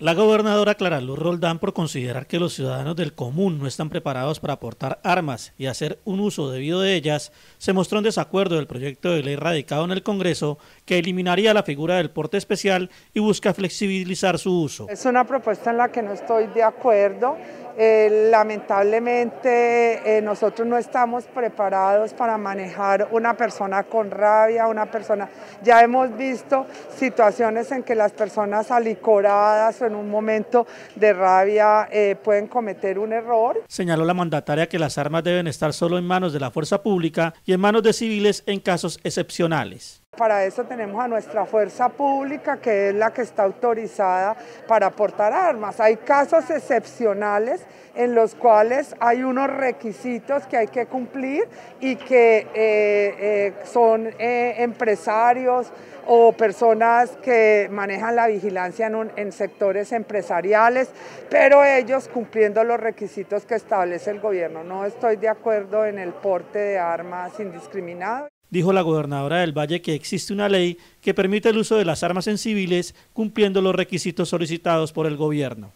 La gobernadora Clara Luz Roldán, por considerar que los ciudadanos del común no están preparados para aportar armas y hacer un uso debido de ellas, se mostró en desacuerdo del proyecto de ley radicado en el Congreso que eliminaría la figura del porte especial y busca flexibilizar su uso. Es una propuesta en la que no estoy de acuerdo. Eh, lamentablemente eh, nosotros no estamos preparados para manejar una persona con rabia, una persona... Ya hemos visto situaciones en que las personas alicoradas o en un momento de rabia eh, pueden cometer un error. Señaló la mandataria que las armas deben estar solo en manos de la fuerza pública y en manos de civiles en casos excepcionales para eso tenemos a nuestra fuerza pública, que es la que está autorizada para portar armas. Hay casos excepcionales en los cuales hay unos requisitos que hay que cumplir y que eh, eh, son eh, empresarios o personas que manejan la vigilancia en, en sectores empresariales, pero ellos cumpliendo los requisitos que establece el gobierno. No estoy de acuerdo en el porte de armas indiscriminado. Dijo la gobernadora del Valle que existe una ley que permite el uso de las armas en civiles cumpliendo los requisitos solicitados por el gobierno.